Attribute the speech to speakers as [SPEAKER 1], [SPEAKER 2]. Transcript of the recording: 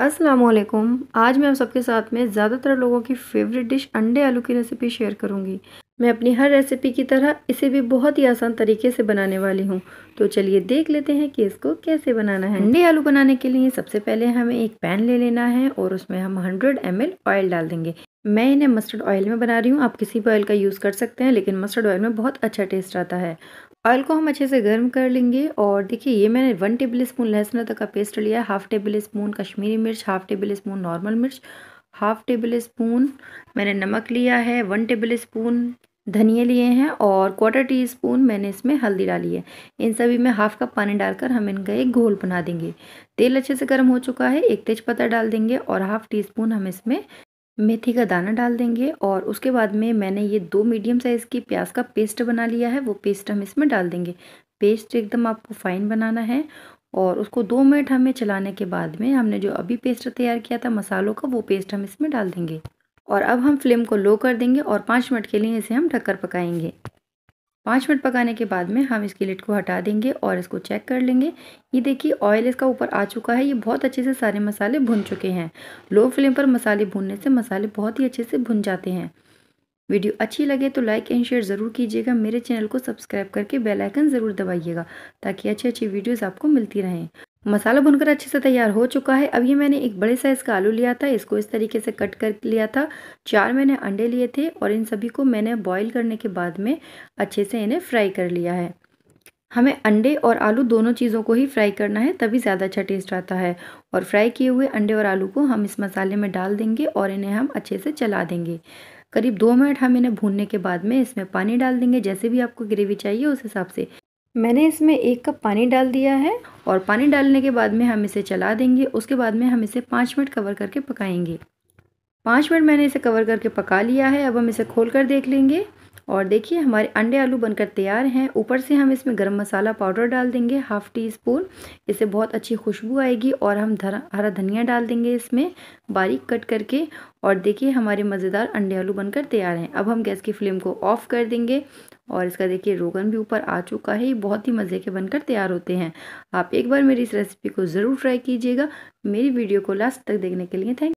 [SPEAKER 1] असलम आज मैं आप सबके साथ में ज़्यादातर लोगों की फेवरेट डिश अंडे आलू की रेसिपी शेयर करूंगी मैं अपनी हर रेसिपी की तरह इसे भी बहुत ही आसान तरीके से बनाने वाली हूं तो चलिए देख लेते हैं कि इसको कैसे बनाना है अंडे आलू बनाने के लिए सबसे पहले हमें एक पैन ले लेना है और उसमें हम 100 एम ऑयल डाल देंगे मैं इन्हें मस्टर्ड ऑयल में बना रही हूँ आप किसी भी ऑयल का यूज़ कर सकते हैं लेकिन मस्टर्ड ऑयल में बहुत अच्छा टेस्ट आता है ऑयल को हम अच्छे से गर्म कर लेंगे और देखिए ये मैंने वन टेबल स्पून लहसुन अदरक का पेस्ट लिया है हाफ़ टेबल स्पून कश्मीरी मिर्च हाफ़ टेबल स्पून नॉर्मल मिर्च हाफ़ टेबल स्पून मैंने नमक लिया है वन टेबल स्पून धनिया लिए हैं और क्वार्टर टी स्पून मैंने इसमें हल्दी डाली है इन सभी में हाफ़ कप पानी डालकर हम इनका एक घोल बना देंगे तेल अच्छे से गर्म हो चुका है एक तेज़पत्ता डाल देंगे और हाफ़ टी स्पून हम इसमें मेथी का दाना डाल देंगे और उसके बाद में मैंने ये दो मीडियम साइज़ की प्याज का पेस्ट बना लिया है वो पेस्ट हम इसमें डाल देंगे पेस्ट एकदम आपको फ़ाइन बनाना है और उसको दो मिनट हमें चलाने के बाद में हमने जो अभी पेस्ट तैयार किया था मसालों का वो पेस्ट हम इसमें डाल देंगे और अब हम फ्लेम को लो कर देंगे और पाँच मिनट के लिए इसे हम ढककर पकाएंगे पाँच मिनट पकाने के बाद में हम इसकी लिट को हटा देंगे और इसको चेक कर लेंगे ये देखिए ऑयल इसका ऊपर आ चुका है ये बहुत अच्छे से सारे मसाले भुन चुके हैं लो फ्लेम पर मसाले भुनने से मसाले बहुत ही अच्छे से भुन जाते हैं वीडियो अच्छी लगे तो लाइक एंड शेयर ज़रूर कीजिएगा मेरे चैनल को सब्सक्राइब करके बेलाइकन ज़रूर दबाइएगा ताकि अच्छी अच्छी वीडियोज आपको मिलती रहें मसाला भुनकर अच्छे से तैयार हो चुका है अब ये मैंने एक बड़े साइज़ का आलू लिया था इसको इस तरीके से कट कर लिया था चार मैंने अंडे लिए थे और इन सभी को मैंने बॉईल करने के बाद में अच्छे से इन्हें फ्राई कर लिया है हमें अंडे और आलू दोनों चीज़ों को ही फ्राई करना है तभी ज़्यादा अच्छा टेस्ट आता है और फ्राई किए हुए अंडे और आलू को हम इस मसाले में डाल देंगे और इन्हें हम अच्छे से चला देंगे करीब दो मिनट हम इन्हें भूनने के बाद में इसमें पानी डाल देंगे जैसे भी आपको ग्रेवी चाहिए उस हिसाब से मैंने इसमें एक कप पानी डाल दिया है और पानी डालने के बाद में हम इसे चला देंगे उसके बाद में हम इसे पाँच मिनट कवर करके पकाएंगे पाँच मिनट मैंने इसे कवर करके पका लिया है अब हम इसे खोल कर देख लेंगे और देखिए हमारे अंडे आलू बनकर तैयार हैं ऊपर से हम इसमें गरम मसाला पाउडर डाल देंगे हाफ़ टी स्पून इससे बहुत अच्छी खुशबू आएगी और हम धरा हरा धनिया डाल देंगे इसमें बारीक कट करके और देखिए हमारे मज़ेदार अंडे आलू बनकर तैयार हैं अब हम गैस की फ्लेम को ऑफ़ कर देंगे और इसका देखिए रोगन भी ऊपर आ चुका है ये बहुत ही मज़े के बनकर तैयार होते हैं आप एक बार मेरी इस रेसिपी को ज़रूर ट्राई कीजिएगा मेरी वीडियो को लास्ट तक देखने के लिए थैंक